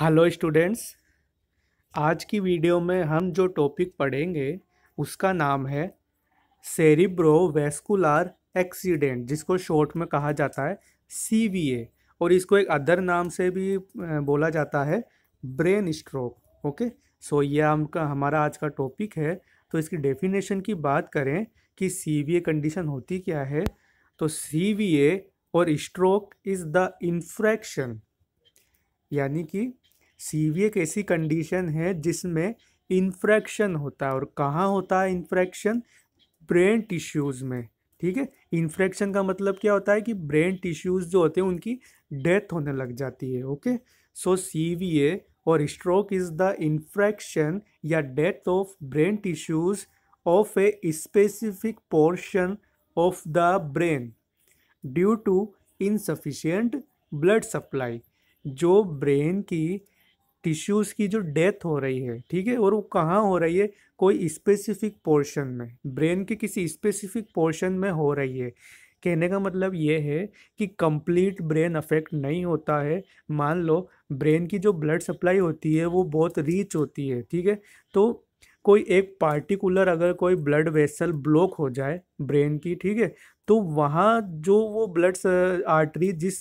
Hello students आज की video में हम जो टॉपिक पढ़ेंगे उसका नाम है सेरिब्रो वेस्कुलर एक्सीडेंट जिसको शॉर्ट में कहा जाता है सी और इसको एक अदर नाम से भी बोला जाता है ब्रेन स्ट्रोक ओके सो ये हम हमारा आज का टॉपिक है तो इसकी डेफिनेशन की बात करें कि सी कंडीशन होती क्या है तो सी और स्ट्रोक इज़ द इन्फ्रैक्शन यानी कि सीवी एक ऐसी कंडीशन है जिसमें इन्फ्रैक्शन होता है और कहाँ होता है इन्फ्रैक्शन ब्रेन टिश्यूज़ में ठीक है इन्फ्रैक्शन का मतलब क्या होता है कि ब्रेन टिश्यूज़ जो होते हैं उनकी डेथ होने लग जाती है okay so C V A और स्ट्रोक इज़ द इन्फ्रैक्शन या death of brain tissues of a specific portion of the brain due to insufficient blood supply जो ब्रेन की टिश्यूज़ की जो डेथ हो रही है ठीक है और वो कहाँ हो रही है कोई स्पेसिफिक पोर्शन में ब्रेन के किसी स्पेसिफिक पोर्शन में हो रही है कहने का मतलब ये है कि कंप्लीट ब्रेन अफेक्ट नहीं होता है मान लो ब्रेन की जो ब्लड सप्लाई होती है वो बहुत रीच होती है ठीक है तो कोई एक पार्टिकुलर अगर कोई ब्लड वेसल ब्लॉक हो जाए ब्रेन की ठीक है तो वहाँ जो वो ब्लड आर्टरी जिस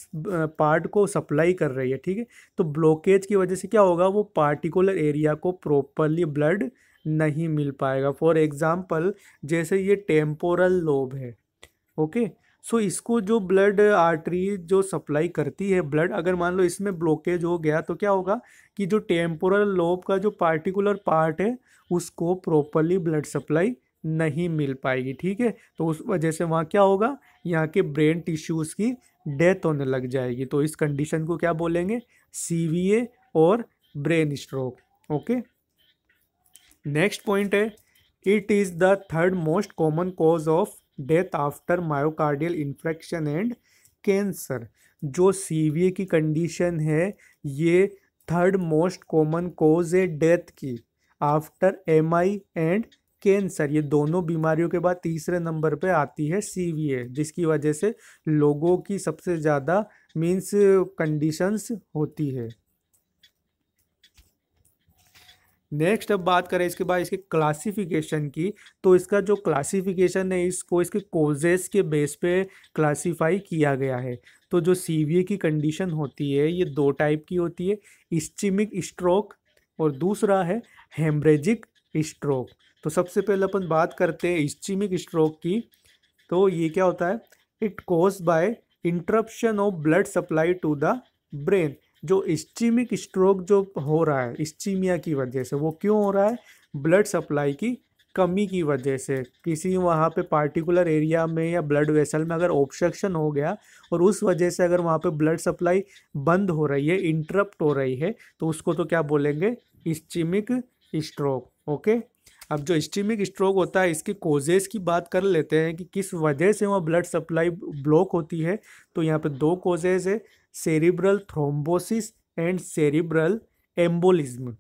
पार्ट को सप्लाई कर रही है ठीक है तो ब्लॉकेज की वजह से क्या होगा वो पार्टिकुलर एरिया को प्रॉपरली ब्लड नहीं मिल पाएगा फॉर एग्ज़ाम्पल जैसे ये टेम्पोरल लोब है ओके सो so, इसको जो ब्लड आर्टरी जो सप्लाई करती है ब्लड अगर मान लो इसमें ब्लॉकेज हो गया तो क्या होगा कि जो टेम्पोरल लोब का जो पार्टिकुलर पार्ट है उसको प्रॉपरली ब्लड सप्लाई नहीं मिल पाएगी ठीक है तो उस वजह से वहाँ क्या होगा यहाँ के ब्रेन टिश्यूज़ की डेथ होने लग जाएगी तो इस कंडीशन को क्या बोलेंगे सी और brain stroke okay next point है it is the third most common cause of death after myocardial infection and cancer जो सी की कंडीशन है ये थर्ड मोस्ट कॉमन कॉज है डेथ की after M I and cancer ये दोनों बीमारियों के बाद तीसरे नंबर पे आती है सी जिसकी वजह से लोगों की सबसे ज़्यादा मीन्स कंडीशंस होती है नेक्स्ट अब बात करें इसके बाद इसके क्लासिफिकेशन की तो इसका जो क्लासिफिकेशन है इसको इसके कोजेस के बेस पे क्लासिफाई किया गया है तो जो सीवीए की कंडीशन होती है ये दो टाइप की होती है इस्चिमिक स्ट्रोक और दूसरा है हेमरेजिक स्ट्रोक तो सबसे पहले अपन बात करते हैं इस्चीमिक स्ट्रोक की तो ये क्या होता है it cause by interruption of blood supply to the brain जो इस्चीमिक स्ट्रोक जो हो रहा है इस्चीमिया की वजह से वो क्यों हो रहा है ब्लड सप्लाई की कमी की वजह से किसी वहाँ पे पार्टिकुलर एरिया में या ब्लड वेसल में अगर ऑब्स्ट्रक्शन हो गया और उस वजह से अगर वहाँ पे ब्लड सप्लाई बंद हो रही है इंटरप्ट हो रही है तो उसको तो क्या बोलेंगे इस्चीमिक स्ट्रोक ओके अब जो स्टीमिक स्ट्रोक होता है इसके कोजेस की बात कर लेते हैं कि किस वजह से वहाँ ब्लड सप्लाई ब्लॉक होती है तो यहाँ पे दो कोजेस है cerebral thrombosis and cerebral embolism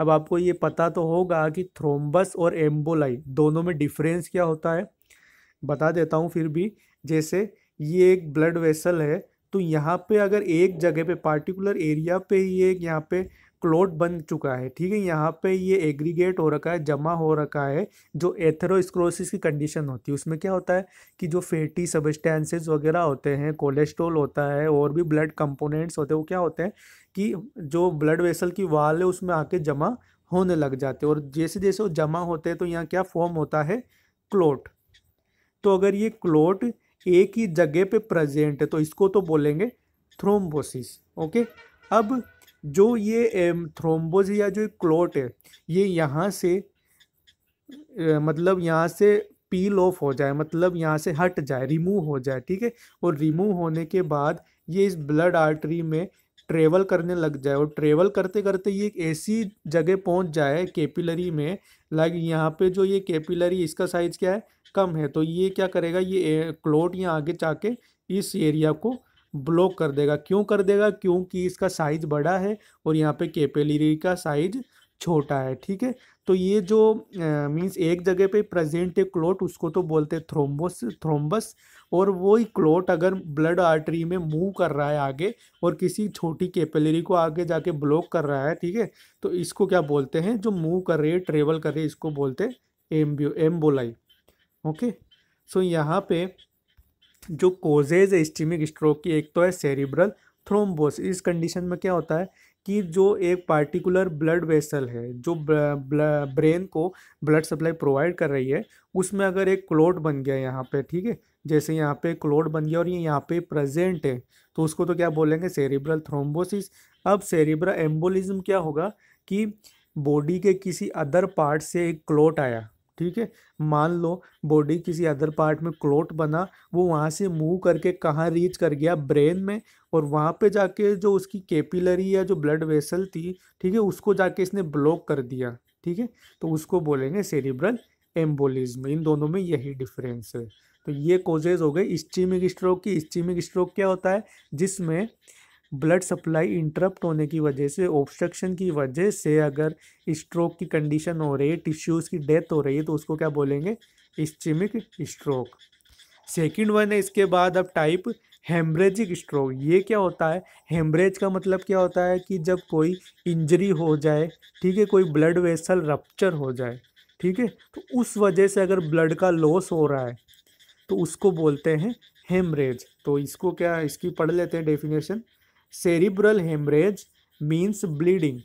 अब आपको ये पता तो होगा कि थ्रोम्बस और एम्बोलाई दोनों में डिफरेंस क्या होता है बता देता हूँ फिर भी जैसे ये एक ब्लड वेसल है तो यहाँ पे अगर एक जगह पे पार्टिकुलर एरिया पे ही एक यहाँ पे क्लोट बन चुका है ठीक है यहाँ पे ये एग्रीगेट हो रखा है जमा हो रखा है जो एथेरोस्क्रोसिस की कंडीशन होती है उसमें क्या होता है कि जो फैटी सबस्टेंसेज वगैरह होते हैं कोलेस्ट्रोल होता है और भी ब्लड कंपोनेंट्स होते हैं वो क्या होते हैं कि जो ब्लड वेसल की वाल है उसमें आके जमा होने लग जाते हैं और जैसे जैसे वो जमा होते हैं तो यहाँ क्या फॉर्म होता है क्लोट तो अगर ये क्लोट एक ही जगह पे प्रेजेंट है तो इसको तो बोलेंगे थ्रोम्बोसिस ओके अब जो ये थ्रोम्बोज या जो क्लोट है ये यहाँ से मतलब यहाँ से पील ऑफ हो जाए मतलब यहाँ से हट जाए रिमूव हो जाए ठीक है और रिमूव होने के बाद ये इस ब्लड आर्टरी में ट्रेवल करने लग जाए और ट्रेवल करते करते ये एक ऐसी जगह पहुंच जाए कैपिलरी में लाइक यहाँ पे जो ये कैपिलरी इसका साइज़ क्या है कम है तो ये क्या करेगा ये क्लोट यहाँ आगे जाके इस एरिया को ब्लॉक कर देगा क्यों कर देगा क्योंकि इसका साइज़ बड़ा है और यहाँ पे केपेलरी का साइज़ छोटा है ठीक है तो ये जो मीन्स एक जगह पे प्रेजेंट है क्लोट उसको तो बोलते हैं थ्रोम्बस थ्रोम्बस और वो ही क्लोट अगर ब्लड आर्टरी में मूव कर रहा है आगे और किसी छोटी कैपिलरी को आगे जाके ब्लॉक कर रहा है ठीक है तो इसको क्या बोलते हैं जो मूव कर रही है ट्रेवल कर रही है इसको बोलते हैं एम्ब्यो एम्बोलाई ओके सो यहाँ पे जो कोजेज है स्टीमिक स्ट्रोक की एक तो है सेरिब्रल थ्रोम्बोस इस कंडीशन में क्या होता है कि जो एक पार्टिकुलर ब्लड वेसल है जो ब्रेन को ब्लड सप्लाई प्रोवाइड कर रही है उसमें अगर एक क्लोट बन गया यहाँ पे ठीक है जैसे यहाँ पे क्लोट बन गया और ये यहाँ पे प्रेजेंट है तो उसको तो क्या बोलेंगे सेरिब्रल थ्रोम्बोसिस अब सेरिब्रल एम्बोलिज्म क्या होगा कि बॉडी के किसी अदर पार्ट से एक क्लोट आया ठीक है मान लो बॉडी किसी अदर पार्ट में क्लोट बना वो वहाँ से मूव करके कहाँ रीच कर गया ब्रेन में और वहाँ पे जाके जो उसकी कैपिलरी या जो ब्लड वेसल थी ठीक है उसको जाके इसने ब्लॉक कर दिया ठीक है तो उसको बोलेंगे सेरिब्रल एम्बोलिज्म इन दोनों में यही डिफरेंस है तो ये कोजेज हो गए स्टीमिक स्ट्रोक की स्टीमिक स्ट्रोक क्या होता है जिसमें ब्लड सप्लाई इंटरप्ट होने की वजह से ऑब्स्ट्रक्शन की वजह से अगर स्ट्रोक की कंडीशन हो रही है टिश्यूज़ की डेथ हो रही है तो उसको क्या बोलेंगे इस्चिमिक स्ट्रोक सेकेंड वन है इसके बाद अब टाइप हेमरेजिक स्ट्रोक ये क्या होता है हेमरेज का मतलब क्या होता है कि जब कोई इंजरी हो जाए ठीक है कोई ब्लड वेसल रप्चर हो जाए ठीक है तो उस वजह से अगर ब्लड का लॉस हो रहा है तो उसको बोलते हैं हेमरेज तो इसको क्या इसकी पढ़ लेते हैं definition cerebral haemorrhage means bleeding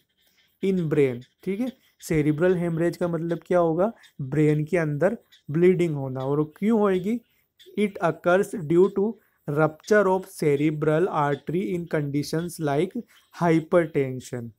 in brain ठीक है सेरिब्रल हेमरेज का मतलब क्या होगा ब्रेन के अंदर ब्लीडिंग होना और क्यों होएगी it occurs due to rupture of cerebral artery in conditions like hypertension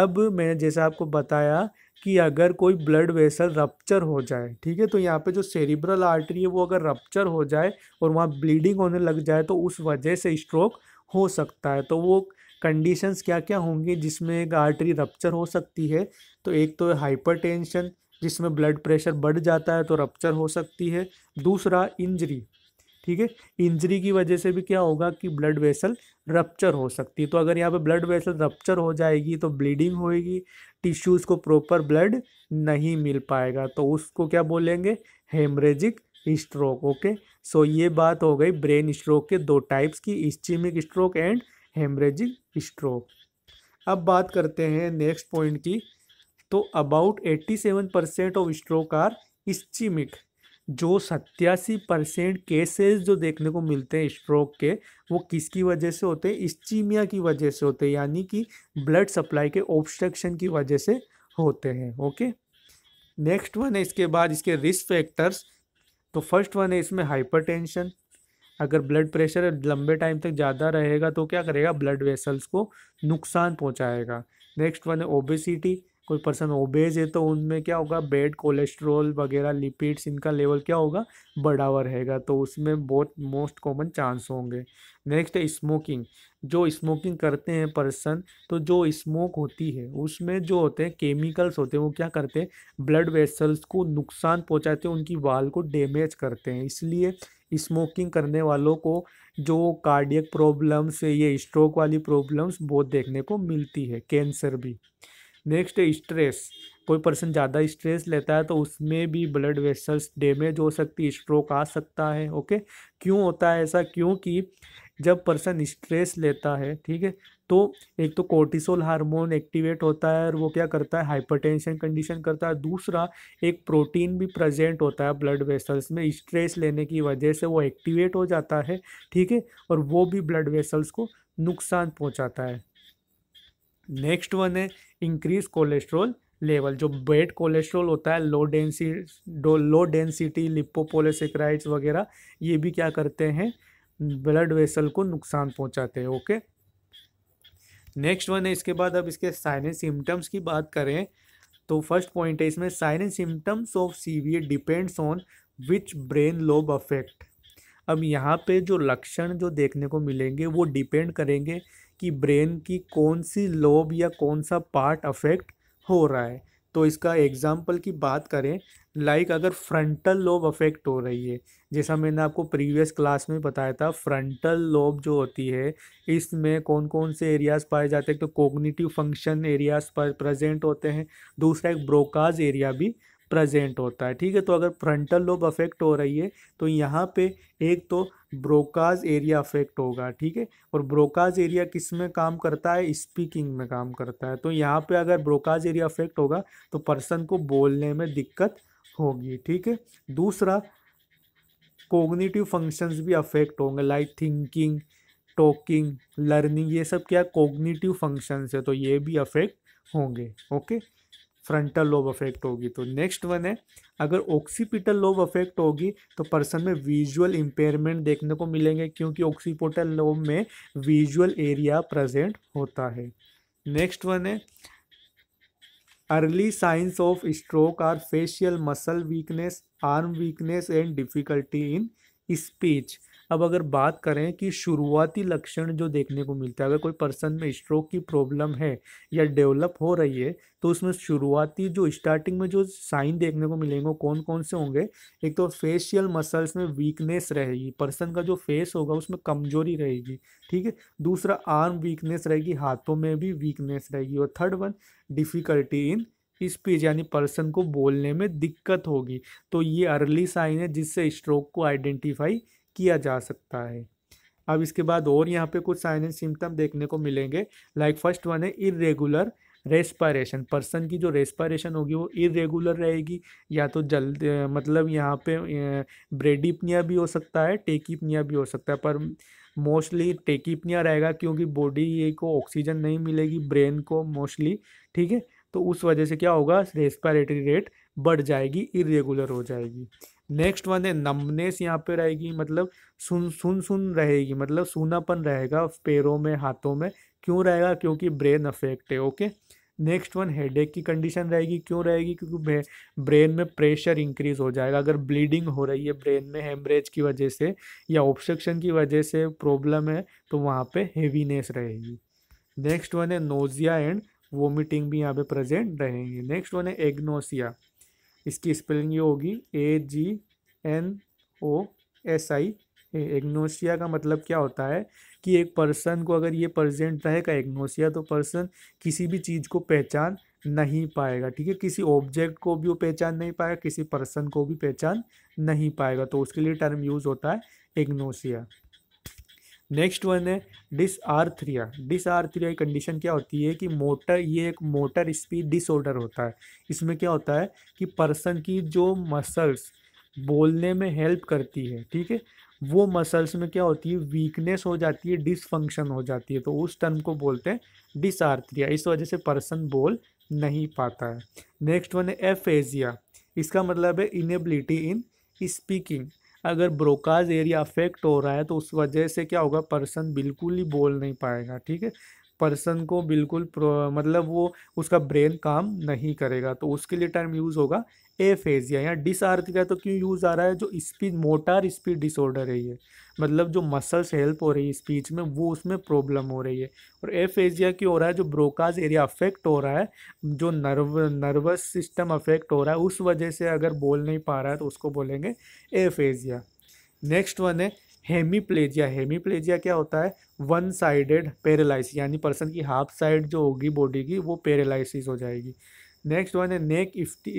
अब मैंने जैसा आपको बताया कि अगर कोई ब्लड वेसल रप्चर हो जाए ठीक है तो यहाँ पे जो सेरिब्रल आर्टरी है वो अगर रप्चर हो जाए और वहाँ ब्लीडिंग होने लग जाए तो उस वजह से स्ट्रोक हो सकता है तो वो कंडीशंस क्या क्या होंगे जिसमें एक आर्टरी रप्चर हो सकती है तो एक तो टेंशन जिसमें ब्लड प्रेशर बढ़ जाता है तो रप्चर हो सकती है दूसरा इंजरी ठीक है इंजरी की वजह से भी क्या होगा कि ब्लड वेसल रप्चर हो सकती है तो अगर यहाँ पे ब्लड वेसल रप्चर हो जाएगी तो ब्लीडिंग होएगी टिश्यूज़ को प्रॉपर ब्लड नहीं मिल पाएगा तो उसको क्या बोलेंगे हेमरेजिक स्ट्रोक ओके सो ये बात हो गई ब्रेन स्ट्रोक के दो टाइप्स की ischaemic stroke and haemorrhagic stroke अब बात करते हैं नेक्स्ट पॉइंट की तो about 87 percent of stroke are ischaemic जो सत्यासी परसेंट केसेस जो देखने को मिलते हैं स्ट्रोक के वो किसकी वजह से होते हैं इस्चीमिया की वजह से होते हैं यानी कि ब्लड सप्लाई के ऑब्स्ट्रक्शन की वजह से होते हैं ओके नेक्स्ट वन है इसके बाद इसके रिस्क फैक्टर्स तो फर्स्ट वन है इसमें हाइपरटेंशन अगर ब्लड प्रेशर लंबे टाइम तक ज़्यादा रहेगा तो क्या करेगा ब्लड वेसल्स को नुकसान पहुंचाएगा नेक्स्ट वन है ओबेसिटी कोई पर्सन ओबेज है तो उनमें क्या होगा बेड कोलेस्ट्रोल वगैरह लिपिड्स इनका लेवल क्या होगा बढ़ा हुआ रहेगा तो उसमें बहुत मोस्ट कॉमन चांस होंगे नेक्स्ट है स्मोकिंग जो स्मोकिंग करते हैं पर्सन तो जो स्मोक होती है उसमें जो होते हैं केमिकल्स होते हैं वो क्या करते हैं ब्लड वेसल्स को नुकसान पहुँचाते हैं उनकी वाल को डैमेज करते हैं इसलिए स्मोकिंग करने वालों को जो कार्डियक प्रॉब्लम्स ये स्ट्रोक वाली प्रॉब्लम्स बहुत देखने को मिलती है कैंसर भी नेक्स्ट है स्ट्रेस कोई पर्सन ज़्यादा स्ट्रेस लेता है तो उसमें भी ब्लड वेसल्स डैमेज हो सकती है स्ट्रोक आ सकता है ओके क्यों होता है ऐसा क्योंकि जब पर्सन स्ट्रेस लेता है ठीक है तो एक तो कोर्टिसोल हार्मोन एक्टिवेट होता है और वो क्या करता है हाइपरटेंशन कंडीशन करता है दूसरा एक प्रोटीन भी प्रेजेंट होता है ब्लड वेसल्स में स्ट्रेस लेने की वजह से वो एक्टिवेट हो जाता है ठीक है और वो भी ब्लड वेसल्स को नुकसान पहुंचाता है नेक्स्ट वन है इंक्रीज कोलेस्ट्रॉल लेवल जो बेड कोलेस्ट्रॉल होता है लो डेंसी लो डेंसिटी लिपोपोलेसेक्राइड्स वगैरह ये भी क्या करते हैं ब्लड वेसल को नुकसान पहुंचाते हैं ओके नेक्स्ट वन है इसके बाद अब इसके साइन एंड सिम्टम्स की बात करें तो फर्स्ट पॉइंट है इसमें sign and symptoms of CV depends on which brain lobe affect अब यहाँ पे जो लक्षण जो देखने को मिलेंगे वो डिपेंड करेंगे कि ब्रेन की कौन सी लोब या कौन सा पार्ट अफेक्ट हो रहा है तो इसका एग्जाम्पल की बात करें लाइक like अगर फ्रंटल लोब अफेक्ट हो रही है जैसा मैंने आपको प्रीवियस क्लास में बताया था फ्रंटल लोब जो होती है इसमें कौन कौन से एरियाज़ पाए जाते हैं तो कोग्निटिव फंक्शन एरियाज़ पर प्रेजेंट होते हैं दूसरा एक ब्रोकाज एरिया भी प्रेजेंट होता है ठीक है तो अगर फ्रंटल लोब अफेक्ट हो रही है तो यहाँ पर एक तो ब्रोकाज एरिया अफेक्ट होगा ठीक है और ब्रोकाज एरिया किस में काम करता है स्पीकिंग में काम करता है तो यहाँ पे अगर ब्रोकाज एरिया अफेक्ट होगा तो पर्सन को बोलने में दिक्कत होगी ठीक है दूसरा कोग्निटिव फंक्शंस भी अफेक्ट होंगे लाइक थिंकिंग टॉकिंग लर्निंग ये सब क्या कोग्निटिव फंक्शंस है तो ये भी अफेक्ट होंगे ओके फ्रंटल लोब अफेक्ट होगी तो नेक्स्ट वन है अगर ऑक्सीपिटल लोब अफेक्ट होगी तो पर्सन में विजुअल इम्पेयरमेंट देखने को मिलेंगे क्योंकि ऑक्सीपोटल लोब में विजुअल एरिया प्रेजेंट होता है नेक्स्ट वन है early signs of stroke are facial muscle weakness arm weakness and difficulty in speech अब अगर बात करें कि शुरुआती लक्षण जो देखने को मिलता है अगर कोई पर्सन में स्ट्रोक की प्रॉब्लम है या डेवलप हो रही है तो उसमें शुरुआती जो स्टार्टिंग में जो साइन देखने को मिलेंगे वो कौन कौन से होंगे एक तो फेशियल मसल्स में वीकनेस रहेगी पर्सन का जो फेस होगा उसमें कमजोरी रहेगी ठीक है दूसरा आर्म वीकनेस रहेगी हाथों में भी वीकनेस रहेगी और third one difficulty in speech यानी पर्सन को बोलने में दिक्कत होगी तो ये अर्ली साइन है जिससे स्ट्रोक को आइडेंटिफाई किया जा सकता है अब इसके बाद और यहाँ पे कुछ साइन एंड सिम्टम देखने को मिलेंगे लाइक फर्स्ट वन है इरेगुलर रेस्पायरेशन पर्सन की जो रेस्पायरेशन होगी वो इरेगुलर रहेगी या तो जल्द मतलब यहाँ पे ब्रेडिपनिया भी हो सकता है टेकिपनिया भी हो सकता है पर मोस्टली टेकिपनिया रहेगा क्योंकि बॉडी को ऑक्सीजन नहीं मिलेगी ब्रेन को मोस्टली ठीक है तो उस वजह से क्या होगा रेस्पायरेटरी रेट बढ़ जाएगी इरेगुलर हो जाएगी नेक्स्ट वन है नमनेस यहाँ पे रहेगी मतलब सुन सुन सुन रहेगी मतलब सूनापन रहेगा पैरों में हाथों में क्यों रहेगा क्योंकि ब्रेन अफेक्ट है ओके नेक्स्ट वन हेडेक की कंडीशन रहेगी क्यों रहेगी क्योंकि ब्रेन में प्रेशर इंक्रीज हो जाएगा अगर ब्लीडिंग हो रही है ब्रेन में हेमरेज की वजह से या ऑब्स्ट्रक्शन की वजह से प्रॉब्लम है तो वहाँ पे हेवीनेस रहेगी नेक्स्ट वन है नोजिया एंड वोमिटिंग भी यहाँ पे प्रेजेंट रहेंगे नेक्स्ट वन है एग्नोसिया इसकी स्पेलिंग ये होगी A G N O S I agnosia का मतलब क्या होता है कि एक पर्सन को अगर ये प्रजेंट रहेगा एग्नोसिया तो पर्सन किसी भी चीज़ को पहचान नहीं पाएगा ठीक है किसी ऑब्जेक्ट को भी वो पहचान नहीं पाएगा किसी पर्सन को भी पहचान नहीं पाएगा तो उसके लिए टर्म यूज़ होता है एग्नोसिया नेक्स्ट वन है डिसआर्थ्रिया डिसआर्थ्रिया की कंडीशन क्या होती है कि मोटर ये एक मोटर स्पीड डिसऑर्डर होता है इसमें क्या होता है कि पर्सन की जो मसल्स बोलने में हेल्प करती है ठीक है वो मसल्स में क्या होती है वीकनेस हो जाती है डिसफंक्शन हो जाती है तो उस टर्म को बोलते हैं डिसआर्थ्रिया इस वजह से पर्सन बोल नहीं पाता है नेक्स्ट वन है एफेजिया इसका मतलब है इनेबिलिटी इन स्पीकिंग अगर ब्रोकाज एरिया अफेक्ट हो रहा है तो उस वजह से क्या होगा पर्सन बिल्कुल ही बोल नहीं पाएगा ठीक है पर्सन को बिल्कुल मतलब वो उसका ब्रेन काम नहीं करेगा तो उसके लिए टर्म यूज़ होगा एफेजिया या डिसआर्थिका तो क्यों यूज़ आ रहा है जो स्पीड मोटार स्पीड डिसऑर्डर है ये मतलब जो मसल्स हेल्प हो रही है स्पीच में वो उसमें प्रॉब्लम हो रही है और एफेजिया क्यों हो रहा है जो ब्रोकाज एरिया अफेक्ट हो रहा है जो नर्व नर्वस सिस्टम अफेक्ट हो रहा है उस वजह से अगर बोल नहीं पा रहा है तो उसको बोलेंगे एफेजिया नेक्स्ट वन है हेमीप्लेजिया हेमीप्लेजिया क्या होता है वन साइडेड पेरालाइसिस यानी पर्सन की हाफ साइड जो होगी बॉडी की वो पेरालाइसिस हो जाएगी नेक्स्ट वन है नेक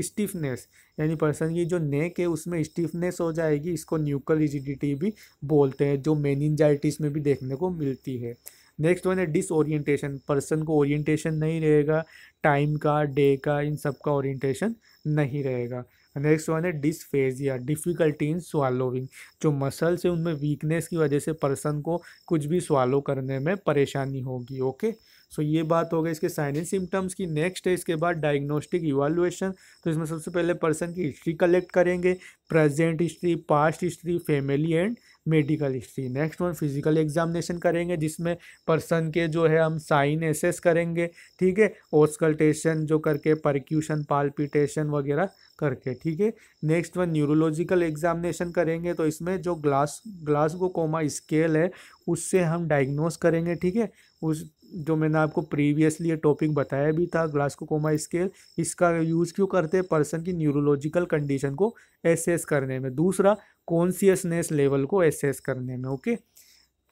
स्टिफनेस यानी पर्सन की जो नेक है उसमें स्टिफनेस हो जाएगी इसको न्यूकल रिजिडिटी भी बोलते हैं जो मेनिंजाइटिस में भी देखने को मिलती है नेक्स्ट वन है डिसओरिएंटेशन पर्सन को ओरिएंटेशन नहीं रहेगा टाइम का डे का इन सब का ओरिएंटेशन नहीं रहेगा नेक्स्ट वन है डिसफेजिया डिफ़िकल्टी इन स्वालोविंग जो मसल्स है उनमें वीकनेस की वजह से पर्सन को कुछ भी स्वालो करने में परेशानी होगी ओके okay? सो ये बात हो गई इसके साइन इन सिम्टम्स की नेक्स्ट है इसके बाद डायग्नोस्टिक इवालुएशन तो इसमें सबसे पहले पर्सन की हिस्ट्री कलेक्ट करेंगे present history past history family and medical history next one physical examination करेंगे जिसमें पर्सन के जो है हम साइन एसेस करेंगे ठीक है ओस्कल्टेशन जो करके परक्यूशन पालपिटेशन वगैरह करके ठीक है नेक्स्ट वन न्यूरोलॉजिकल एग्जामिनेशन करेंगे तो इसमें जो ग्लास ग्लासगो कोमा स्केल है उससे हम डायग्नोस करेंगे ठीक है उस जो मैंने आपको प्रीवियसली ये टॉपिक बताया भी था ग्लास्कोकोमा स्केल इसका यूज़ क्यों करते हैं पर्सन की न्यूरोलॉजिकल कंडीशन को एसेस करने में दूसरा कॉन्सियसनेस लेवल को एसेस करने में ओके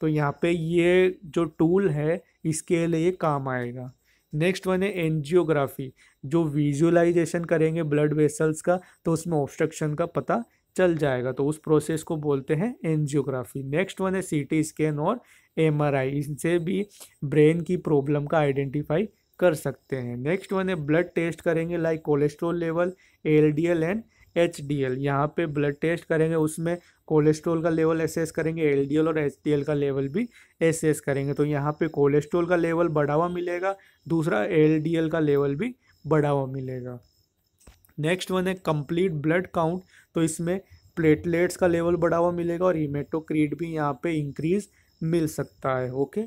तो यहाँ पे ये जो टूल है इसके लिए काम आएगा नेक्स्ट वन है एनजियोग्राफी जो विजुअलाइजेशन करेंगे ब्लड वेसल्स का तो उसमें ऑब्स्ट्रक्शन का पता चल जाएगा तो उस प्रोसेस को बोलते हैं एनजियोग्राफी नेक्स्ट वन है सीटी स्कैन और एम इनसे भी ब्रेन की प्रॉब्लम का आइडेंटिफाई कर सकते हैं नेक्स्ट वन है ब्लड टेस्ट करेंगे like cholesterol level L and H D L यहाँ पर ब्लड टेस्ट करेंगे उसमें कोलेस्ट्रॉल का लेवल एसेस करेंगे एलडीएल और एचडीएल का लेवल भी एसेस करेंगे तो यहाँ पे कोलेस्ट्रॉल का लेवल बढ़ावा मिलेगा दूसरा एलडीएल का लेवल भी बढ़ावा मिलेगा नेक्स्ट वन है कंप्लीट ब्लड काउंट तो इसमें प्लेटलेट्स का लेवल बढ़ावा मिलेगा और हीमेटोक्रीट भी यहाँ पे इंक्रीज़ मिल सकता है ओके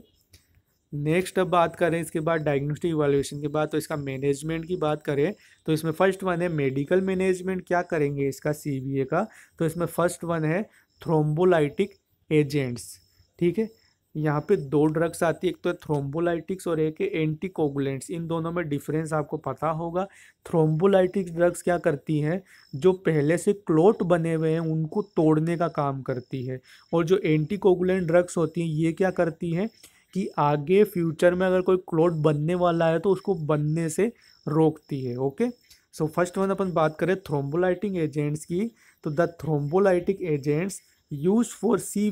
नेक्स्ट अब बात करें इसके बाद डायग्नोस्टिक इवेल्यूशन के बाद तो इसका मैनेजमेंट की बात करें तो इसमें फर्स्ट वन है मेडिकल मैनेजमेंट क्या करेंगे इसका सी का तो इसमें फर्स्ट वन है थ्रोम्बोलाइटिक एजेंट्स ठीक है यहाँ पे दो ड्रग्स आती है एक तो है थ्रोम्बोलाइटिक्स और एक है एंटीकोगुलेंट्स इन दोनों में डिफरेंस आपको पता होगा थ्रोम्बोलाइटिक्स ड्रग्स क्या करती हैं जो पहले से क्लोट बने हुए हैं उनको तोड़ने का काम करती है और जो एंटीकोगुलेंट ड्रग्स होती हैं ये क्या करती हैं कि आगे फ्यूचर में अगर कोई क्लोट बनने वाला है तो उसको बनने से रोकती है ओके सो फर्स्ट वन अपन बात करें थ्रोम्बोलाइटिंग एजेंट्स की तो the thrombolytic agents use for C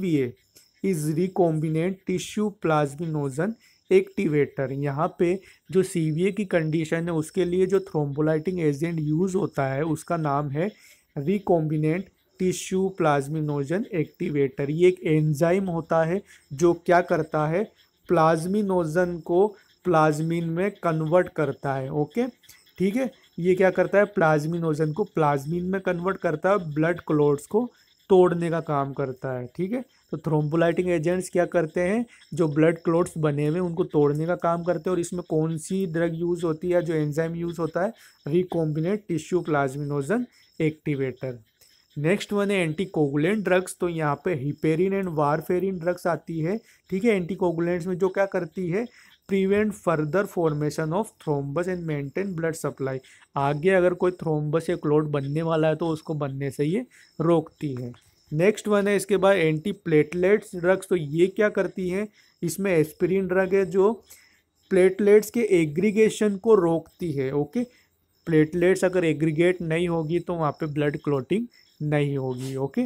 is recombinant tissue plasminogen activator यहाँ पे जो सीवीए की कंडीशन है उसके लिए जो थ्रोम्बोलाइटिंग एजेंट यूज़ होता है उसका नाम है रिकॉम्बिनेट टिश्यू प्लाज्मिनोजन एक्टिवेटर ये एक एंजाइम होता है जो क्या करता है प्लाज्मिनोजन को प्लाज्मिन में कन्वर्ट करता है ओके ठीक है ये क्या करता है प्लाज्मिनोजन को प्लाज्मिन में कन्वर्ट करता है ब्लड क्लोट्स को तोड़ने का काम करता है ठीक है तो थ्रोम्बोलाइटिंग एजेंट्स क्या करते हैं जो ब्लड क्लोट्स बने हुए उनको तोड़ने का काम करते हैं और इसमें कौन सी ड्रग यूज़ होती है जो एंजाइम यूज़ होता है recombinant tissue plasminogen activator next one है एंटीकोगुलेंट ड्रग्स तो यहाँ पे हिपेरिन एंड वारफेरिन ड्रग्स आती है ठीक है एंटीकोगुलेंट्स में जो क्या करती है prevent further formation of thrombus and maintain blood supply आगे अगर कोई थ्रोम्बस या क्लोट बनने वाला है तो उसको बनने से ये रोकती है नेक्स्ट वन है इसके बाद एंटी प्लेटलेट्स ड्रग्स तो ये क्या करती हैं इसमें एस्पिरिन ड्रग है जो प्लेटलेट्स के एग्रीगेशन को रोकती है ओके प्लेटलेट्स अगर एग्रीगेट नहीं होगी तो वहाँ पे ब्लड क्लोटिंग नहीं होगी ओके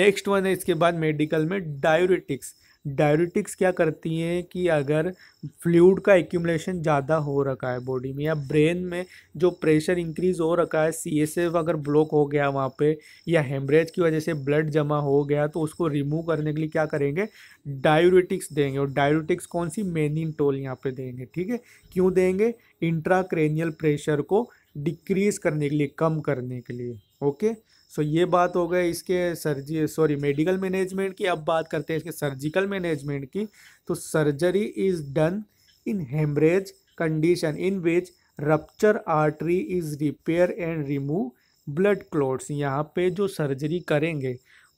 नेक्स्ट वन है इसके बाद मेडिकल में डायोरेटिक्स डायरेटिक्स क्या करती हैं कि अगर फ्लूड का एक्यूमलेशन ज़्यादा हो रखा है बॉडी में या ब्रेन में जो प्रेशर इंक्रीज हो रखा है सी एस एफ अगर ब्लॉक हो गया वहाँ पे या हेमरेज की वजह से ब्लड जमा हो गया तो उसको रिमूव करने के लिए क्या करेंगे डायरेटिक्स देंगे और डायरेटिक्स कौन सी मेनिन टोल यहाँ पे देंगे ठीक है क्यों देंगे इंट्राक्रेनियल प्रेशर को डिक्रीज करने के लिए कम करने के लिए ओके सो ये बात हो गई इसके सर्जी सॉरी मेडिकल मैनेजमेंट की अब बात करते हैं इसके सर्जिकल मैनेजमेंट की तो surgery is done in haemorrhage condition in which rupture artery is repair and remove blood clots यहाँ पे जो सर्जरी करेंगे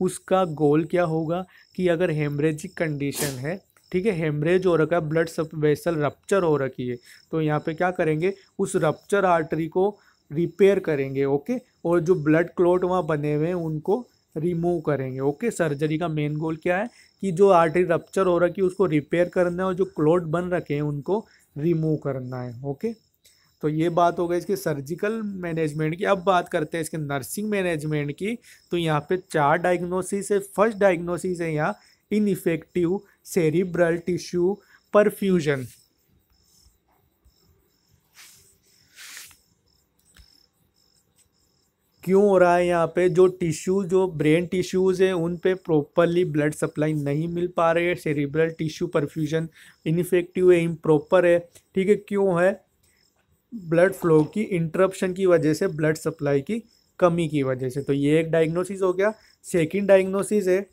उसका गोल क्या होगा कि अगर हेमरेजिक कंडीशन है ठीक है हेमरेज हो रखा है ब्लड वेसल रप्चर हो रखी है तो यहाँ पे क्या करेंगे उस रप्चर आर्टरी को रिपेयर करेंगे ओके और जो ब्लड क्लोट वहाँ बने हुए हैं उनको रिमूव करेंगे ओके सर्जरी का मेन गोल क्या है कि जो आर्टरी रप्चर हो रखी है उसको रिपेयर करना है और जो क्लोट बन रखे हैं उनको रिमूव करना है ओके तो ये बात हो गई इसके सर्जिकल मैनेजमेंट की अब बात करते हैं इसके नर्सिंग मैनेजमेंट की तो यहाँ पे चार डायग्नोसिस है फर्स्ट डायग्नोसिस है यहाँ इनफेक्टिव सेरिब्रल टिश्यू परफ्यूजन क्यों हो रहा है यहाँ पे जो टिश्यू जो ब्रेन टिश्यूज़ हैं उन पे प्रॉपरली ब्लड सप्लाई नहीं मिल पा रही है सेरिब्रल टिश्यू परफ्यूजन इनफेक्टिव है इम्प्रॉपर है ठीक है क्यों है ब्लड फ्लो की इंटरप्शन की वजह से ब्लड सप्लाई की कमी की वजह से तो ये एक डायग्नोसिस हो गया सेकेंड डायग्नोसिस है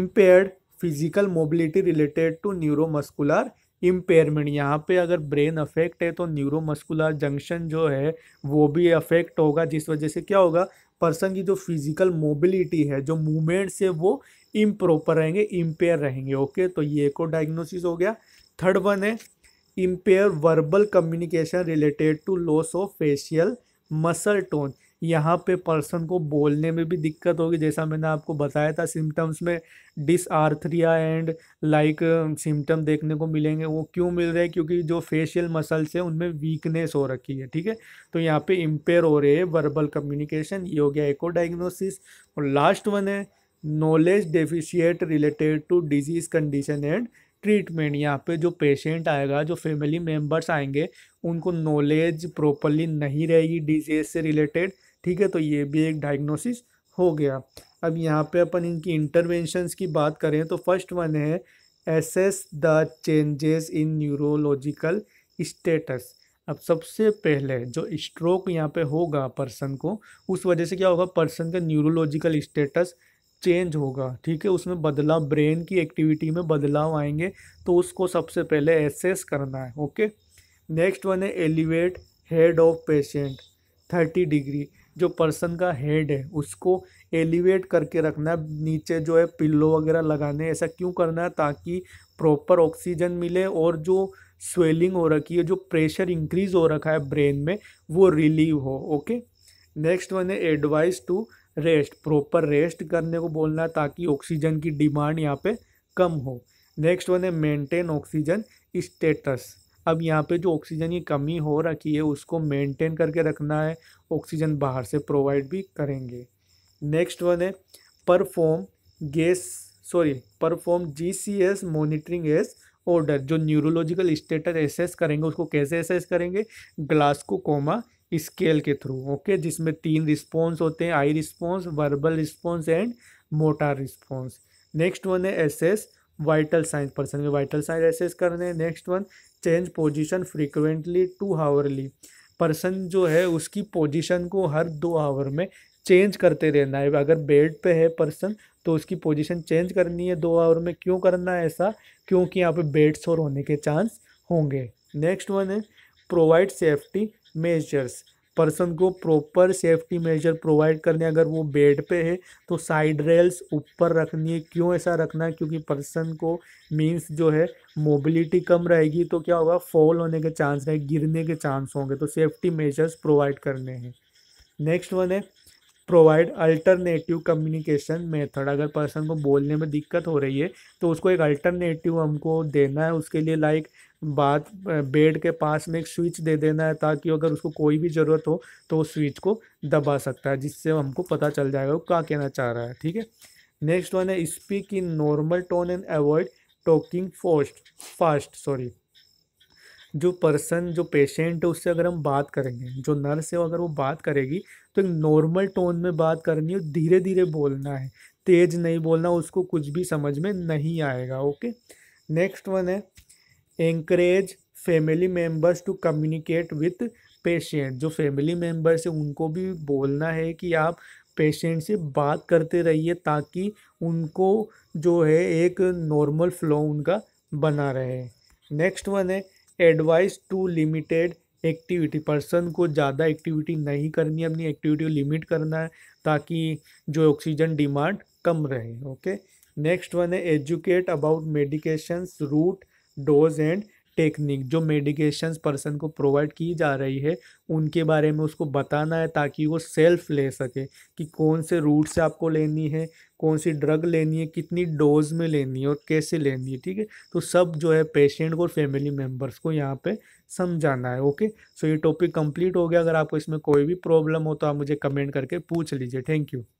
impaired physical mobility related to neuromuscular impairment यहाँ पे अगर ब्रेन अफेक्ट है तो न्यूरोमस्कुलर जंक्शन जो है वो भी अफेक्ट होगा जिस वजह से क्या होगा पर्सन की जो फिजिकल मोबिलिटी है जो मूवमेंट्स है वो इम्प्रॉपर रहेंगे इम्पेयर रहेंगे ओके तो ये एक और डायग्नोसिस हो गया थर्ड वन है impair verbal communication related to loss of facial muscle tone यहाँ पे पर्सन को बोलने में भी दिक्कत होगी जैसा मैंने आपको बताया था सिम्टम्स में डिसआर्थरिया एंड लाइक सिम्टम देखने को मिलेंगे वो क्यों मिल रहे हैं क्योंकि जो फेशियल मसल्स हैं उनमें वीकनेस हो रखी है ठीक है तो यहाँ पे इम्पेयर हो रहे हैं वर्बल कम्युनिकेशन ये हो गया एको डायग्नोसिस और लास्ट वन है knowledge deficit related to disease condition and treatment यहाँ पे जो पेशेंट आएगा जो फैमिली मेम्बर्स आएंगे उनको नॉलेज प्रॉपरली नहीं रहेगी डिजीज से रिलेटेड ठीक है तो ये भी एक डायग्नोसिस हो गया अब यहाँ पे अपन इनकी इंटरवेंशंस की बात करें तो फर्स्ट वन है assess the changes in neurological status अब सबसे पहले जो स्ट्रोक यहाँ पे होगा पर्सन को उस वजह से क्या होगा पर्सन का न्यूरोलॉजिकल स्टेटस चेंज होगा ठीक है उसमें बदलाव ब्रेन की एक्टिविटी में बदलाव आएंगे तो उसको सबसे पहले एसेस करना है ओके नेक्स्ट वन है elevate head of patient thirty degree जो पर्सन का हेड है उसको एलिवेट करके रखना है नीचे जो है पिल्लो वगैरह लगाने ऐसा क्यों करना है ताकि प्रॉपर ऑक्सीजन मिले और जो स्वेलिंग हो रखी है जो प्रेशर इंक्रीज हो रखा है ब्रेन में वो रिलीव हो ओके नेक्स्ट वन है advice to rest proper rest करने को बोलना है ताकि ऑक्सीजन की डिमांड यहाँ पे कम हो नेक्स्ट वन है मेंटेन ऑक्सीजन स्टेटस अब यहाँ पे जो ऑक्सीजन की कमी हो रखी है उसको मेंटेन करके रखना है ऑक्सीजन बाहर से प्रोवाइड भी करेंगे नेक्स्ट वन है perform gas sorry perform G C S monitoring as order जो न्यूरोलॉजिकल स्टेटस एसेस करेंगे उसको कैसे एसेस करेंगे ग्लास्को कोमा स्केल के थ्रू ओके जिसमें तीन रिस्पॉन्स होते हैं eye response verbal response and motor response next one है एसेस वाइटल साइंस पर्सन के वाइटल साइंस एसेस करने हैं next one change position frequently two hourly person जो है उसकी पोजीशन को हर दो आवर में चेंज करते रहना है अगर बेड पे है पर्सन तो उसकी पोजीशन चेंज करनी है दो आवर में क्यों करना है ऐसा क्योंकि यहाँ पे बेड शोर होने के चांस होंगे नेक्स्ट वन है प्रोवाइड सेफ्टी मेजर्स पर्सन को प्रॉपर सेफ्टी मेजर प्रोवाइड करने अगर वो बेड पे है तो साइड रेल्स ऊपर रखनी है क्यों ऐसा रखना है क्योंकि पर्सन को मींस जो है मोबिलिटी कम रहेगी तो क्या होगा फॉल होने के चांस रहे गिरने के चांस होंगे तो सेफ्टी मेजर्स प्रोवाइड करने हैं नेक्स्ट वन है प्रोवाइड अल्टरनेटिव कम्युनिकेशन मेथड अगर पर्सन को बोलने में दिक्कत हो रही है तो उसको एक अल्टरनेटिव हमको देना है उसके लिए लाइक बात बेड के पास में एक स्विच दे देना है ताकि अगर उसको कोई भी ज़रूरत हो तो वो स्विच को दबा सकता है जिससे हमको पता चल जाएगा वो क्या कहना चाह रहा है ठीक है नेक्स्ट वन है speak in normal tone and avoid talking fast fast sorry जो पर्सन जो पेशेंट है उससे अगर हम बात करेंगे जो नर्स है अगर वो बात करेगी तो एक नॉर्मल टोन में बात करनी है धीरे धीरे बोलना है तेज नहीं बोलना उसको कुछ भी समझ में नहीं आएगा ओके नेक्स्ट वन है encourage family members to communicate with patient जो फैमिली मेम्बर्स हैं उनको भी बोलना है कि आप पेशेंट से बात करते रहिए ताकि उनको जो है एक नॉर्मल फ्लो उनका बना रहे नेक्स्ट वन है advice to limited activity person को ज़्यादा एक्टिविटी नहीं करनी है अपनी एक्टिविटी को लिमिट करना है ताकि जो ऑक्सीजन डिमांड कम रहे ओके नेक्स्ट वन है educate about medications route dose and technique जो मेडिकेशंस पर्सन को प्रोवाइड की जा रही है उनके बारे में उसको बताना है ताकि वो सेल्फ ले सके कि कौन से रूट से आपको लेनी है कौन सी ड्रग लेनी है कितनी डोज में लेनी है और कैसे लेनी है ठीक है तो सब जो है पेशेंट को और फैमिली मेम्बर्स को यहाँ पर समझाना है ओके सो so ये टॉपिक कंप्लीट हो गया अगर आपको इसमें कोई भी प्रॉब्लम हो तो आप मुझे कमेंट करके पूछ लीजिए थैंक यू